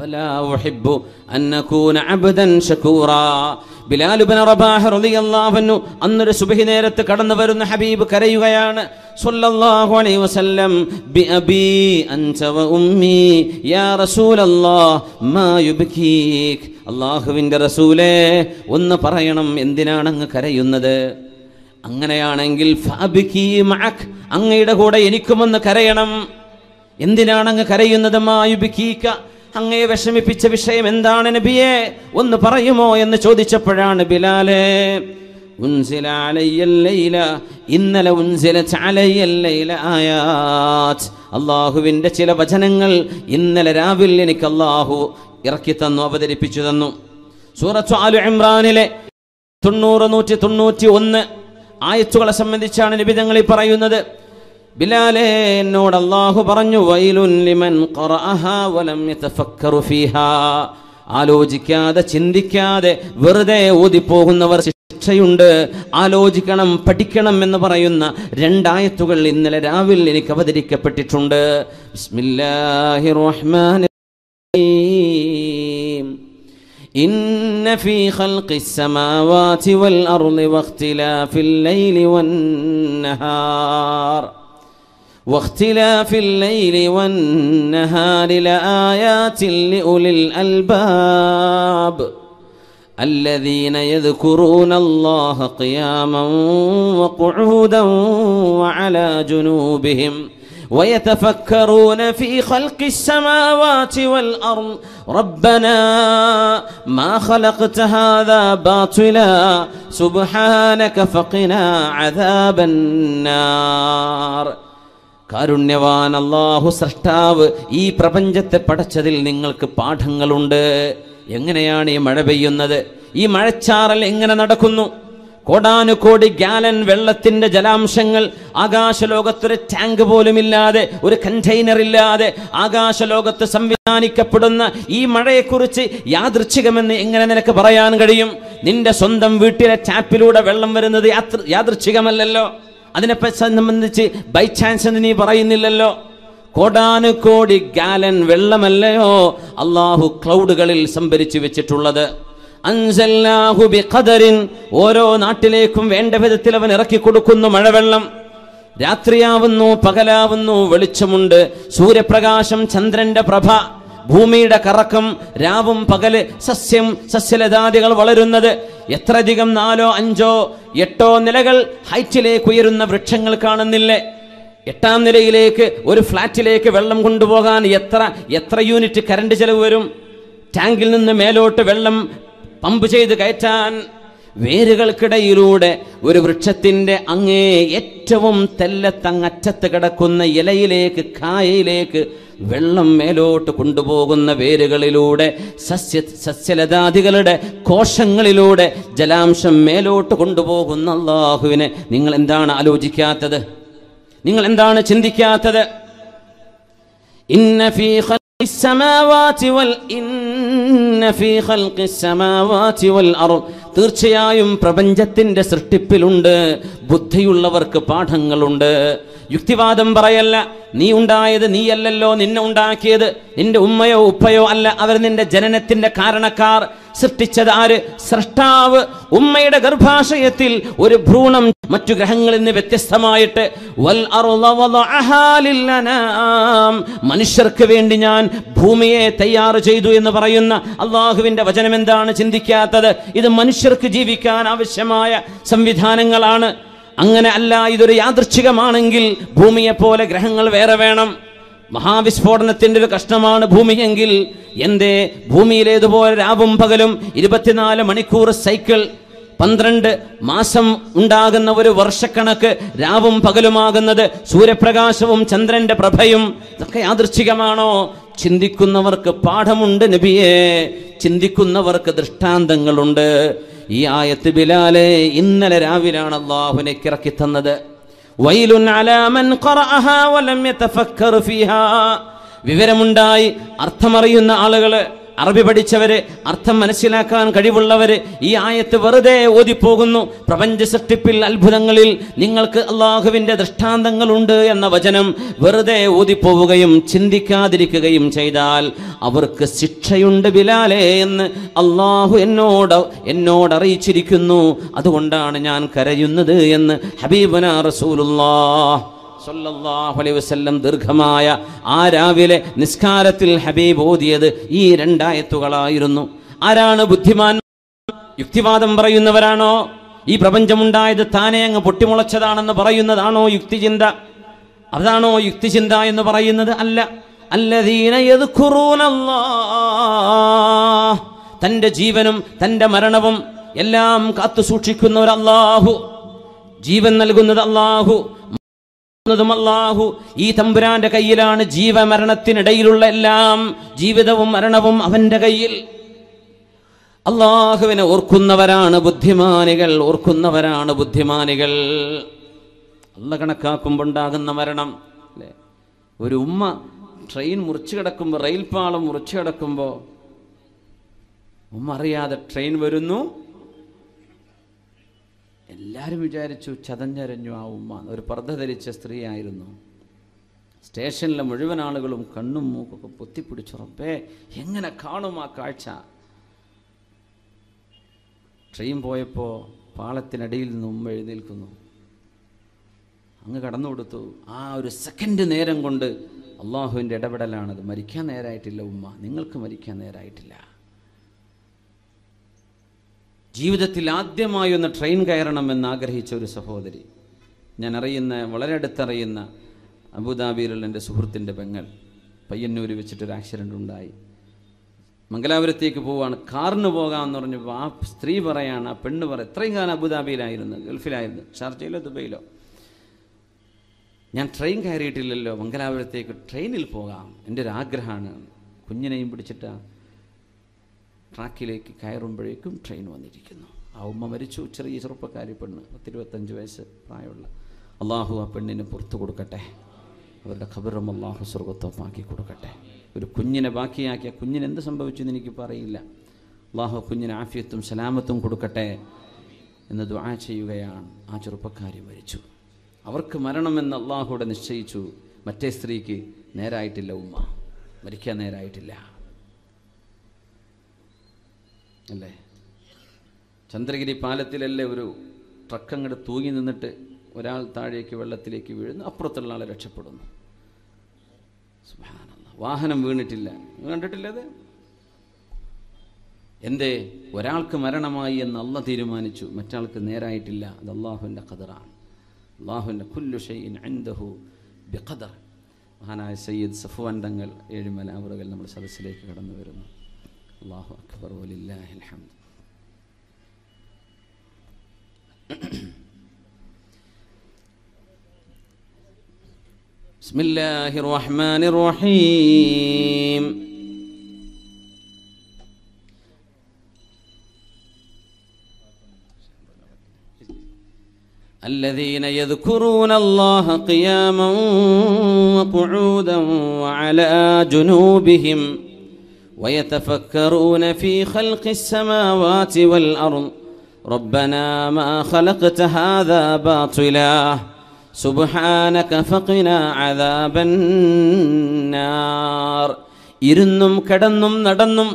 فلا أحب أن أكون عبدا شكورا ബിലാലുബൻ റബാഹ് റളിയല്ലാഹു അന്നൊരു സുബഹി നേരത്ത് കടന്നു വരുന്ന ഹബീബ് കരയുകയാണ് സല്ലല്ലാഹു അലൈഹി വസല്ലം ബി അബി അൻത വ ഉമ്മി യാ റസൂലല്ലാഹ് മാ യുബ്കീക് അല്ലാഹുവിൻ്റെ റസൂലേ ഒന്ന് പറയണം എന്തിനാണ് അങ്ങ് കരയുന്നത് അങ്ങനെയാണെങ്കിൽ ഫാബികി മഅക് അങ്ങയുടെ കൂടെ എനിക്കുമൊന്ന് കരയണം എന്തിനാണ് അങ്ങ് കരയുന്നത് മാ യുബ്കീക അങ്ങയെ വിഷമിപ്പിച്ച വിഷയം എന്താണ് നബിയെ ഒന്ന് പറയുമോ എന്ന് ചോദിച്ചപ്പോഴാണ് ബിലാലെ അള്ളാഹുവിന്റെ ചില വചനങ്ങൾ ഇന്നലെ രാവിലെ എനിക്ക് അള്ളാഹു ഇറക്കി തന്നു അവതരിപ്പിച്ചു തന്നു സൂറത്ത് ആലു ഇമ്രാനിലെ തൊണ്ണൂറ് നൂറ്റി തൊണ്ണൂറ്റി ഒന്ന് ആയത്തുകളെ സംബന്ധിച്ചാണ് നിബിതങ്ങളിൽ പറയുന്നത് ബിലാലെ എന്നോട് അള്ളാഹു പറഞ്ഞു വൈലുല്ലിമൻ ആലോചിക്കാതെ ചിന്തിക്കാതെ വെറുതെ ഓതിപ്പോകുന്നവർ ശിക്ഷയുണ്ട് ആലോചിക്കണം പഠിക്കണം എന്ന് പറയുന്ന രണ്ടായത്തുകൾ ഇന്നലെ രാവിലെ എനിക്ക് അവതരിക്കപ്പെട്ടിട്ടുണ്ട് ഇന്ന ഫീ إن സമാവാതി വൽ അർളി വഖ്തിലാഫിൽ ലൈലി الليل والنهار واختلاف الليل والنهار لآيات لأولي الألباب الذين يذكرون الله قياما وقعودا وعلى جنوبهم ويتفكرون في خلق السماوات والأرض ربنا ما خلقت هذا باطلا سبحانك فقنا عذاب النار കാരുണ്യവാൻ അള്ളാഹു സൃഷ്ടാവ് ഈ പ്രപഞ്ചത്തെ പടച്ചതിൽ നിങ്ങൾക്ക് പാഠങ്ങളുണ്ട് എങ്ങനെയാണ് ഈ മഴ പെയ്യുന്നത് ഈ മഴച്ചാറൽ എങ്ങനെ നടക്കുന്നു കോടാനുകോടി ഗാലൻ വെള്ളത്തിന്റെ ജലാംശങ്ങൾ ആകാശലോകത്തൊരു ടാങ്ക് പോലുമില്ലാതെ ഒരു കണ്ടെയ്നർ ഇല്ലാതെ ആകാശലോകത്ത് സംവിധാനിക്കപ്പെടുന്ന ഈ മഴയെക്കുറിച്ച് യാദൃച്ഛികമെന്ന് എങ്ങനെ നിനക്ക് പറയാൻ കഴിയും നിന്റെ സ്വന്തം വീട്ടിലെ ടാപ്പിലൂടെ വെള്ളം വരുന്നത് യാദൃച്ഛികമല്ലല്ലോ അതിനെ സംബന്ധിച്ച് ബൈ ചാൻസ് എന്ന് നീ പറയുന്നില്ലല്ലോ കോടാനുകോടി ഗാലൻ വെള്ളമല്ലയോ അള്ളാഹു ക്ലൗഡുകളിൽ സംഭരിച്ചു വെച്ചിട്ടുള്ളത് ഓരോ നാട്ടിലേക്കും വേണ്ട വിധത്തിൽ അവൻ ഇറക്കി കൊടുക്കുന്നു മഴവെള്ളം രാത്രിയാവുന്നു പകലാവുന്നു വെളിച്ചമുണ്ട് സൂര്യപ്രകാശം ചന്ദ്രന്റെ പ്രഭ ഭൂമിയുടെ കറക്കം രാവും പകല് സസ്യം സസ്യലതാദികൾ വളരുന്നത് എത്രയധികം നാലോ അഞ്ചോ എട്ടോ നിലകൾ ഹൈറ്റിലേക്ക് ഉയരുന്ന വൃക്ഷങ്ങൾ കാണുന്നില്ലേ എട്ടാം നിലയിലേക്ക് ഒരു ഫ്ലാറ്റിലേക്ക് വെള്ളം കൊണ്ടുപോകാൻ എത്ര എത്ര യൂണിറ്റ് കറണ്ട് ചെലവ് വരും ടാങ്കിൽ നിന്ന് മേലോട്ട് വെള്ളം പമ്പ് ചെയ്ത് കയറ്റാൻ വേരുകൾക്കിടയിലൂടെ ഒരു വൃക്ഷത്തിൻ്റെ അങ്ങേ ഏറ്റവും തെല്ലത്തങ്ങറ്റത്ത് കിടക്കുന്ന ഇലയിലേക്ക് കായയിലേക്ക് വെള്ളം മേലോട്ട് കൊണ്ടുപോകുന്ന വേരുകളിലൂടെ സസ്യ സസ്യലതാദികളുടെ കോശങ്ങളിലൂടെ ജലാംശം മേലോട്ട് കൊണ്ടുപോകുന്ന അള്ളാഹുവിനെ നിങ്ങൾ എന്താണ് ആലോചിക്കാത്തത് നിങ്ങൾ എന്താണ് ചിന്തിക്കാത്തത് ഇന്ന ഫീ السماوات وال في خلق السماوات والأرض തീർച്ചയായും പ്രപഞ്ചത്തിൻ്റെ സൃഷ്ടിപ്പിലുണ്ട് ബുദ്ധിയുള്ളവർക്ക് പാഠങ്ങളുണ്ട് യുക്തിവാദം പറയല്ല നീ ഉണ്ടായത് നീയല്ലല്ലോ നിന്നെ ഉണ്ടാക്കിയത് നിന്റെ ഉമ്മയോ ഉപ്പയോ അല്ല അവർ നിന്റെ ജനനത്തിന്റെ കാരണക്കാർ സൃഷ്ടിച്ചത് ആര് സൃഷ്ടാവ് ഉമ്മയുടെ ഗർഭാശയത്തിൽ ഒരു ഭ്രൂണം മറ്റു ഗ്രഹങ്ങളിൽ നിന്ന് വ്യത്യസ്തമായിട്ട് മനുഷ്യർക്ക് വേണ്ടി ഞാൻ ഭൂമിയെ തയ്യാർ ചെയ്തു എന്ന് പറയുന്ന അള്ളാഹുവിന്റെ വചനം എന്താണ് ചിന്തിക്കാത്തത് ഇത് മനുഷ്യർക്ക് ജീവിക്കാൻ ആവശ്യമായ സംവിധാനങ്ങളാണ് അങ്ങനെ അല്ല ഇതൊരു യാദൃച്ഛികമാണെങ്കിൽ ഭൂമിയെപ്പോലെ ഗ്രഹങ്ങൾ വേറെ വേണം മഹാവിസ്ഫോടനത്തിൻ്റെ ഒരു കഷ്ണമാണ് ഭൂമിയെങ്കിൽ എന്തേ ഭൂമിയിലേതുപോലെ രാവും പകലും ഇരുപത്തിനാല് മണിക്കൂർ സൈക്കിൾ പന്ത്രണ്ട് മാസം ഉണ്ടാകുന്ന ഒരു വർഷക്കണക്ക് രാവും പകലുമാകുന്നത് സൂര്യപ്രകാശവും ചന്ദ്രന്റെ പ്രഭയും ഇതൊക്കെ യാദൃച്ഛികമാണോ ചിന്തിക്കുന്നവർക്ക് പാഠമുണ്ട് നബിയെ ചിന്തിക്കുന്നവർക്ക് ദൃഷ്ടാന്തങ്ങളുണ്ട് ഈ ആയത്ത് ബിലാലെ ഇന്നലെ രാവിലാണ് അള്ളാഹുനെ കിറക്കി തന്നത് വിവരമുണ്ടായി അർത്ഥമറിയുന്ന ആളുകള് അറബി പഠിച്ചവര് അർത്ഥം മനസ്സിലാക്കാൻ കഴിവുള്ളവര് ഈ ആയത്ത് വെറുതെ ഓതിപ്പോകുന്നു പ്രപഞ്ച സൃഷ്ടിപ്പിൽ അത്ഭുതങ്ങളിൽ നിങ്ങൾക്ക് അള്ളാഹുവിൻ്റെ ദൃഷ്ടാന്തങ്ങളുണ്ട് എന്ന വചനം വെറുതെ ഓതിപ്പോവുകയും ചിന്തിക്കാതിരിക്കുകയും ചെയ്താൽ അവർക്ക് ശിക്ഷയുണ്ട് ബിലാലേ എന്ന് അള്ളാഹു എന്നോട് എന്നോട് അറിയിച്ചിരിക്കുന്നു അതുകൊണ്ടാണ് ഞാൻ കരയുന്നത് എന്ന് ഹബീബന റസൂലുള്ളാഹ് സൊല്ലാഹു വസ്ല്ലം ദീർഘമായ ആ രാവിലെ നിസ്കാരത്തിൽ ഹബീബ് ഓതിയത് ഈ രണ്ടായത്തുകളായിരുന്നു ആരാണ് ബുദ്ധിമാൻ യുക്തിവാദം പറയുന്നവരാണോ ഈ പ്രപഞ്ചമുണ്ടായത് താനേ അങ്ങ് പൊട്ടിമുളച്ചതാണെന്ന് പറയുന്നതാണോ യുക്തിചിന്ത അതാണോ യുക്തിചിന്ത എന്ന് പറയുന്നത് അല്ല തൻ്റെ ജീവനും തൻ്റെ മരണവും എല്ലാം കാത്തു സൂക്ഷിക്കുന്ന ഒരു അള്ളാഹു ജീവൻ നൽകുന്നത് അള്ളാഹു ും അള്ളാഹു ഈ തമ്പുരാന്റെ കയ്യിലാണ് ജീവമരണത്തിനിടയിലുള്ള എല്ലാം ജീവിതവും മരണവും അവന്റെ കയ്യിൽ അള്ളാഹുവിനെ ഓർക്കുന്നവരാണ് ബുദ്ധിമാനികൾ ഓർക്കുന്നവരാണ് ബുദ്ധിമാനികൾ അല്ല കണക്കാക്കുമ്പോണ്ടാകുന്ന മരണം അല്ലേ ഒരു ഉമ്മ ട്രെയിൻ മുറിച്ചു കിടക്കുമ്പോൾ റെയിൽപാളം മുറിച്ചു കിടക്കുമ്പോൾ ഉമ്മ അറിയാതെ ട്രെയിൻ വരുന്നു എല്ലാവരും വിചാരിച്ചു ചതഞ്ഞരഞ്ഞു ആ ഉമ്മ ഒരു പർദ്ധ ധരിച്ച സ്ത്രീയായിരുന്നു സ്റ്റേഷനിലെ മുഴുവൻ ആളുകളും കണ്ണും മൂക്കൊക്കെ പൊത്തിപ്പിടിച്ചുറപ്പേ എങ്ങനെ കാണും ആ കാഴ്ച ട്രെയിൻ പോയപ്പോൾ പാളത്തിനടിയിൽ നിന്ന് ഉമ്മ എഴുന്നേൽക്കുന്നു അങ്ങ് കടന്നു കൊടുത്തു ആ ഒരു സെക്കൻഡ് നേരം കൊണ്ട് അള്ളാഹുവിൻ്റെ ഇടപെടലാണത് മരിക്കാൻ നേരമായിട്ടില്ല ഉമ്മ നിങ്ങൾക്ക് മരിക്കാൻ നേരമായിട്ടില്ല ജീവിതത്തിൽ ആദ്യമായി ഒന്ന് ട്രെയിൻ കയറണമെന്ന് ആഗ്രഹിച്ച ഒരു സഹോദരി ഞാൻ അറിയുന്ന വളരെ അടുത്തറിയുന്ന അബുദാബിയിലുള്ള എൻ്റെ സുഹൃത്തിൻ്റെ പെങ്ങൾ പയ്യന്നൂർ വെച്ചിട്ടൊരു ആക്സിഡൻ്റ് ഉണ്ടായി മംഗലാപുരത്തേക്ക് പോവാണ് കാറിന് പോകാമെന്ന് പറഞ്ഞപ്പോൾ ആ സ്ത്രീ പറയാണ് ആ പെണ്ണ് പറ ഇത്രയും കാലം അബുദാബിയിലായിരുന്നു ഗൾഫിലായിരുന്നു ഷാർജയിലോ ദുബൈയിലോ ഞാൻ ട്രെയിൻ കയറിയിട്ടില്ലല്ലോ മംഗലാപുരത്തേക്ക് ട്രെയിനിൽ പോകാം എൻ്റെ ഒരു ആഗ്രഹമാണ് കുഞ്ഞിനെയും പിടിച്ചിട്ടാണ് ട്രാക്കിലേക്ക് കയറുമ്പോഴേക്കും ട്രെയിൻ വന്നിരിക്കുന്നു ആ ഉമ്മ മരിച്ചു ചെറിയ ചെറുപ്പക്കാരി പെണ്ണ് പത്തിരുപത്തഞ്ച് വയസ്സ് പ്രായമുള്ള അള്ളാഹു ആ പെണ്ണിനെ പുറത്തു കൊടുക്കട്ടെ അവരുടെ ഖബറും അള്ളാഹു സ്വർഗത്വമാക്കി കൊടുക്കട്ടെ ഒരു കുഞ്ഞിനെ ബാക്കിയാക്കിയ കുഞ്ഞിന് എന്ത് സംഭവിച്ചു എന്ന് എനിക്കിപ്പോൾ അറിയില്ല അള്ളാഹു കുഞ്ഞിന് ആഫിയത്തും സലാമത്തും കൊടുക്കട്ടെ എന്ന് ദുആ ചെയ്യുകയാണ് ആ ചെറുപ്പക്കാരി മരിച്ചു അവർക്ക് മരണമെന്ന് അള്ളാഹുവിടെ നിശ്ചയിച്ചു മറ്റേ സ്ത്രീക്ക് നേരായിട്ടില്ല ഉമ്മ മരിക്കാൻ നേരായിട്ടില്ല അല്ലേ ചന്ദ്രഗിരി പാലത്തിലല്ലേ ഒരു ട്രക്ക് അങ്ങോട്ട് തൂങ്ങി നിന്നിട്ട് ഒരാൾ താഴേക്ക് വെള്ളത്തിലേക്ക് വീഴുന്നു അപ്പുറത്തുള്ള ആളെ രക്ഷപ്പെടുന്നു വാഹനം വീണിട്ടില്ല കണ്ടിട്ടില്ല അത് എന്തേ ഒരാൾക്ക് മരണമായി എന്ന് അള്ള തീരുമാനിച്ചു മറ്റാൾക്ക് നേരായിട്ടില്ല അത് അള്ളാഹുവിൻ്റെ ഖദറാണ് അള്ളാഹുവിൻ്റെ കുല്ലുഷൈൻ അൻദഹു ബിഖദർ മഹാനായ സയ്യിദ് സഫുവാൻ തങ്ങൾ ഏഴുമല അവറുകൾ നമ്മുടെ സദസ്സിലേക്ക് കടന്നു വരുന്നു الله أكبر ولله الحمد بسم الله الرحمن الرحيم الذين يذكرون الله قياما وقعودا وعلى جنوبهم ويتفكرون في خلق السماوات والأرض ربنا ما خلقت هذا باطلا സുബാനക ഫഖിനാർ ഇരുന്നും കിടന്നും നടന്നും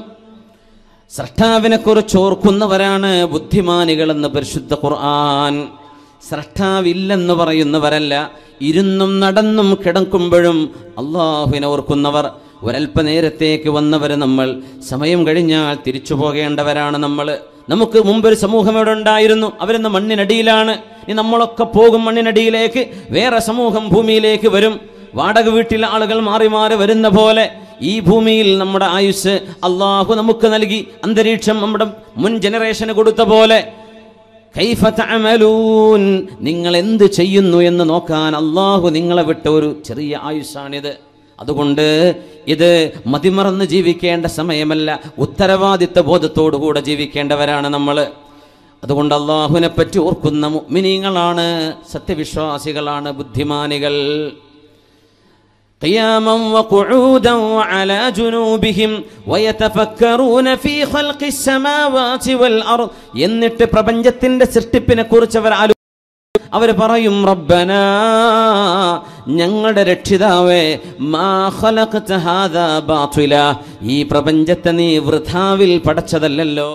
സൃഷ്ടാവിനെക്കുറിച്ച് ഓർക്കുന്നവരാണ് ബുദ്ധിമാനികളെന്ന് പരിശുദ്ധ ഖുർആൻ സൃഷ്ടാവില്ലെന്ന് പറയുന്നവരല്ല ഇരുന്നും നടന്നും കിടക്കുമ്പോഴും അള്ളാഹുവിനെ ഓർക്കുന്നവർ ഒരൽപ്പനേരത്തേക്ക് വന്നവർ നമ്മൾ സമയം കഴിഞ്ഞാൽ തിരിച്ചു പോകേണ്ടവരാണ് നമ്മൾ നമുക്ക് മുമ്പൊരു സമൂഹം ഇവിടെ ഉണ്ടായിരുന്നു അവരെന്ന് മണ്ണിനടിയിലാണ് ഇനി നമ്മളൊക്കെ പോകും മണ്ണിനടിയിലേക്ക് വേറെ സമൂഹം ഭൂമിയിലേക്ക് വരും വാടക വീട്ടിലെ ആളുകൾ മാറി മാറി വരുന്ന പോലെ ഈ ഭൂമിയിൽ നമ്മുടെ ആയുസ് അള്ളാഹു നമുക്ക് നൽകി അന്തരീക്ഷം നമ്മുടെ മുൻ ജനറേഷന് കൊടുത്ത പോലെ നിങ്ങൾ എന്ത് ചെയ്യുന്നു എന്ന് നോക്കാൻ അള്ളാഹു നിങ്ങളെ വിട്ട ഒരു ചെറിയ ആയുസ്സാണിത് അതുകൊണ്ട് ഇത് മതിമറന്ന് ജീവിക്കേണ്ട സമയമല്ല ഉത്തരവാദിത്ത ബോധത്തോടുകൂടെ ജീവിക്കേണ്ടവരാണ് നമ്മൾ അതുകൊണ്ട് അള്ളാഹുവിനെ പറ്റി ഓർക്കുന്ന മിനിങ്ങളാണ് സത്യവിശ്വാസികളാണ് ബുദ്ധിമാനികൾ എന്നിട്ട് പ്രപഞ്ചത്തിന്റെ സൃഷ്ടിപ്പിനെ കുറിച്ച് അവർ അവർ പറയും റബ്ബനാ ഞങ്ങളുടെ രക്ഷിതാവേ മാഹലഖ് ഈ പ്രപഞ്ചത്തെ നീ വൃഥാവിൽ പടച്ചതല്ലല്ലോ